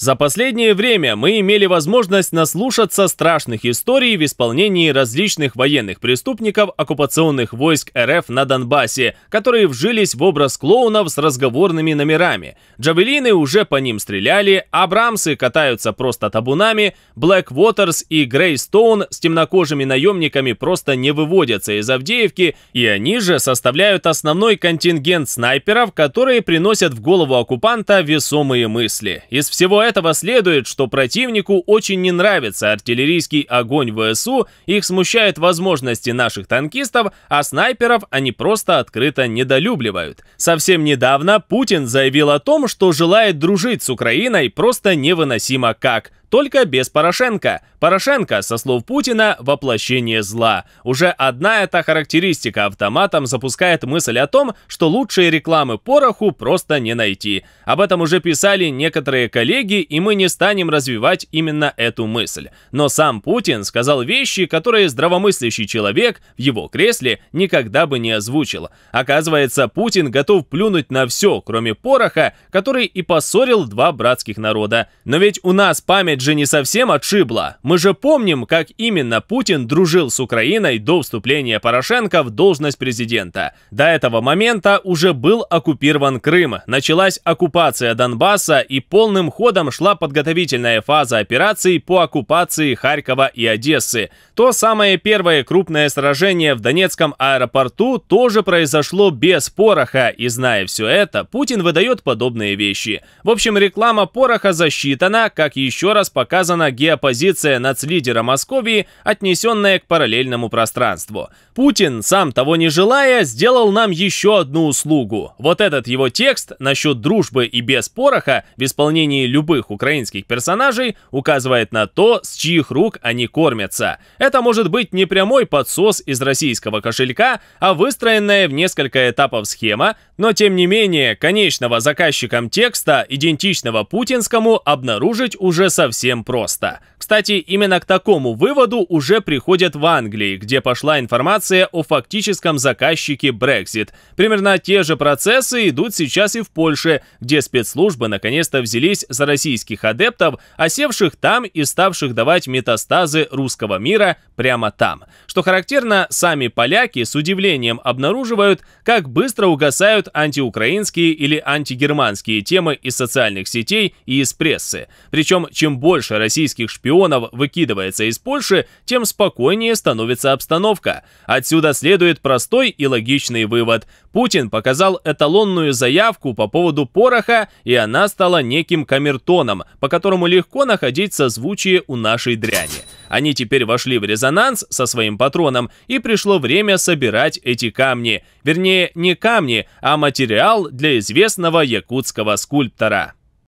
За последнее время мы имели возможность наслушаться страшных историй в исполнении различных военных преступников оккупационных войск РФ на Донбассе, которые вжились в образ клоунов с разговорными номерами. Джавелины уже по ним стреляли, Абрамсы катаются просто табунами, Блэк Уотерс и Грейстоун с темнокожими наемниками просто не выводятся из Авдеевки, и они же составляют основной контингент снайперов, которые приносят в голову оккупанта весомые мысли. Из всего этого этого следует, что противнику очень не нравится артиллерийский огонь ВСУ, их смущают возможности наших танкистов, а снайперов они просто открыто недолюбливают. Совсем недавно Путин заявил о том, что желает дружить с Украиной просто невыносимо как – только без Порошенко. Порошенко, со слов Путина, воплощение зла. Уже одна эта характеристика автоматом запускает мысль о том, что лучшие рекламы пороху просто не найти. Об этом уже писали некоторые коллеги, и мы не станем развивать именно эту мысль. Но сам Путин сказал вещи, которые здравомыслящий человек в его кресле никогда бы не озвучил. Оказывается, Путин готов плюнуть на все, кроме пороха, который и поссорил два братских народа. Но ведь у нас память ведь же не совсем отшибло. Мы же помним, как именно Путин дружил с Украиной до вступления Порошенко в должность президента. До этого момента уже был оккупирован Крым, началась оккупация Донбасса и полным ходом шла подготовительная фаза операций по оккупации Харькова и Одессы. То самое первое крупное сражение в Донецком аэропорту тоже произошло без пороха, и зная все это, Путин выдает подобные вещи. В общем, реклама пороха засчитана, как еще раз показана геопозиция нацлидера Московии, отнесенная к параллельному пространству. Путин, сам того не желая, сделал нам еще одну услугу. Вот этот его текст насчет дружбы и без пороха в исполнении любых украинских персонажей указывает на то, с чьих рук они кормятся. Это может быть не прямой подсос из российского кошелька, а выстроенная в несколько этапов схема, но тем не менее конечного заказчиком текста, идентичного путинскому, обнаружить уже совсем совсем просто. Кстати, именно к такому выводу уже приходят в Англии, где пошла информация о фактическом заказчике Brexit. Примерно те же процессы идут сейчас и в Польше, где спецслужбы наконец-то взялись за российских адептов, осевших там и ставших давать метастазы русского мира прямо там. Что характерно, сами поляки с удивлением обнаруживают, как быстро угасают антиукраинские или антигерманские темы из социальных сетей и из прессы. Причем, чем больше больше российских шпионов выкидывается из Польши, тем спокойнее становится обстановка. Отсюда следует простой и логичный вывод. Путин показал эталонную заявку по поводу пороха, и она стала неким камертоном, по которому легко находить созвучие у нашей дряни. Они теперь вошли в резонанс со своим патроном, и пришло время собирать эти камни. Вернее, не камни, а материал для известного якутского скульптора.